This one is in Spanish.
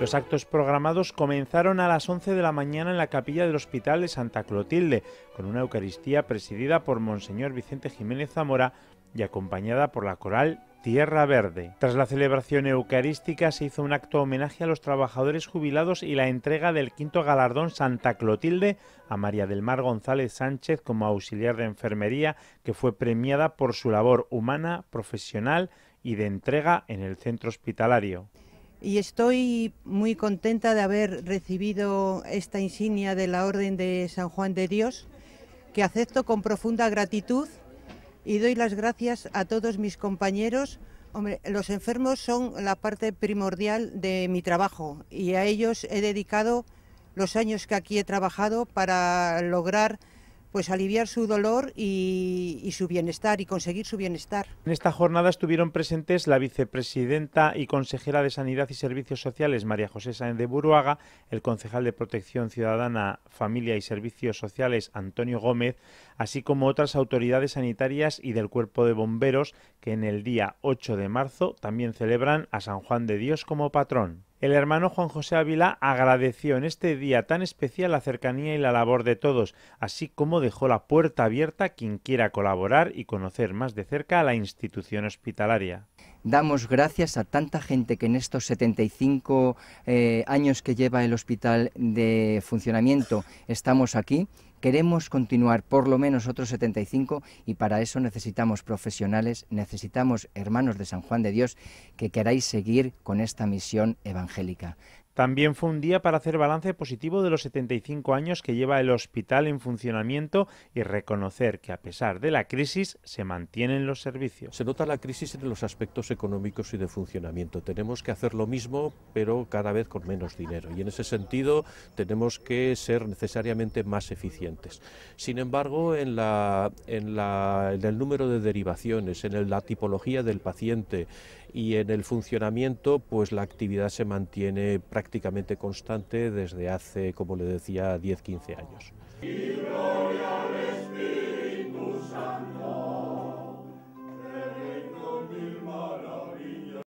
Los actos programados comenzaron a las 11 de la mañana en la capilla del Hospital de Santa Clotilde, con una Eucaristía presidida por Monseñor Vicente Jiménez Zamora y acompañada por la coral Tierra Verde. Tras la celebración eucarística se hizo un acto homenaje a los trabajadores jubilados y la entrega del quinto galardón Santa Clotilde a María del Mar González Sánchez como auxiliar de enfermería, que fue premiada por su labor humana, profesional y de entrega en el centro hospitalario y estoy muy contenta de haber recibido esta insignia de la Orden de San Juan de Dios, que acepto con profunda gratitud y doy las gracias a todos mis compañeros. los enfermos son la parte primordial de mi trabajo y a ellos he dedicado los años que aquí he trabajado para lograr pues aliviar su dolor y, su bienestar y conseguir su bienestar. En esta jornada estuvieron presentes la vicepresidenta y consejera de Sanidad y Servicios Sociales, María José Sáenz de Buruaga, el concejal de Protección Ciudadana, Familia y Servicios Sociales, Antonio Gómez, así como otras autoridades sanitarias y del Cuerpo de Bomberos, que en el día 8 de marzo también celebran a San Juan de Dios como patrón. El hermano Juan José Ávila agradeció en este día tan especial la cercanía y la labor de todos, así como dejó la puerta abierta a quien quiera colaborar y conocer más de cerca a la institución hospitalaria. Damos gracias a tanta gente que en estos 75 eh, años que lleva el hospital de funcionamiento estamos aquí Queremos continuar por lo menos otros 75 y para eso necesitamos profesionales, necesitamos hermanos de San Juan de Dios que queráis seguir con esta misión evangélica. También fue un día para hacer balance positivo de los 75 años que lleva el hospital en funcionamiento y reconocer que a pesar de la crisis se mantienen los servicios. Se nota la crisis en los aspectos económicos y de funcionamiento. Tenemos que hacer lo mismo, pero cada vez con menos dinero. Y en ese sentido tenemos que ser necesariamente más eficientes. Sin embargo, en, el número de derivaciones, en la tipología del paciente y en el funcionamiento, pues la actividad se mantiene prácticamente prácticamente constante desde hace, como le decía, 10-15 años.